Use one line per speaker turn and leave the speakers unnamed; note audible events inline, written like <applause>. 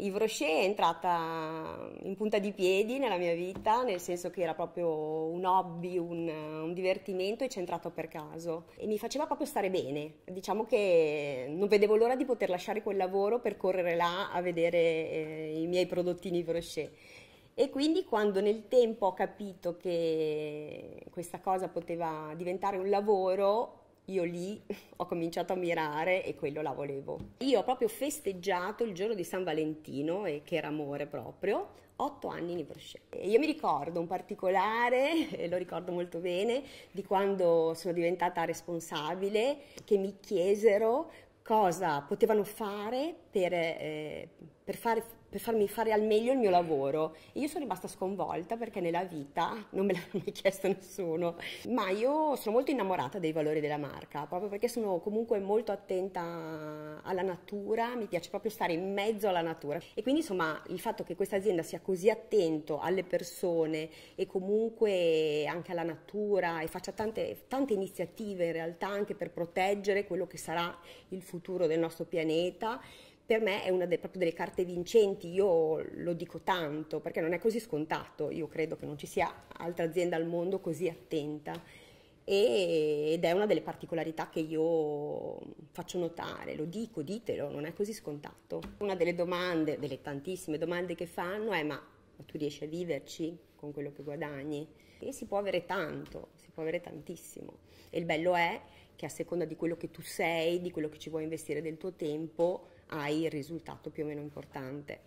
Yves Rocher è entrata in punta di piedi nella mia vita, nel senso che era proprio un hobby, un, un divertimento e c'è entrato per caso e mi faceva proprio stare bene. Diciamo che non vedevo l'ora di poter lasciare quel lavoro per correre là a vedere eh, i miei prodottini Yves Rocher. E quindi quando nel tempo ho capito che questa cosa poteva diventare un lavoro, io lì ho cominciato a mirare e quello la volevo. Io ho proprio festeggiato il giorno di San Valentino, e che era amore proprio, otto anni in Ibrosce. Io mi ricordo un particolare, e lo ricordo molto bene, di quando sono diventata responsabile, che mi chiesero cosa potevano fare per, eh, per, fare, per, farmi fare al meglio il mio lavoro. E io sono rimasta sconvolta perché nella vita non me <laughs> l'hanno mai chiesto nessuno, ma io sono molto innamorata dei valori della marca, proprio perché sono comunque molto attenta alla natura, mi piace proprio stare in mezzo alla natura. E quindi insomma il fatto che questa azienda sia così attento alle persone e comunque anche alla natura e faccia tante, tante iniziative in realtà anche per proteggere quello che sarà il futuro futuro del nostro pianeta, per me è una de, proprio delle carte vincenti, io lo dico tanto perché non è così scontato, io credo che non ci sia altra azienda al mondo così attenta e, ed è una delle particolarità che io faccio notare, lo dico, ditelo, non è così scontato. Una delle domande, delle tantissime domande che fanno è ma ma tu riesci a viverci con quello che guadagni e si può avere tanto, si può avere tantissimo. E il bello è che a seconda di quello che tu sei, di quello che ci vuoi investire del tuo tempo, hai il risultato più o meno importante.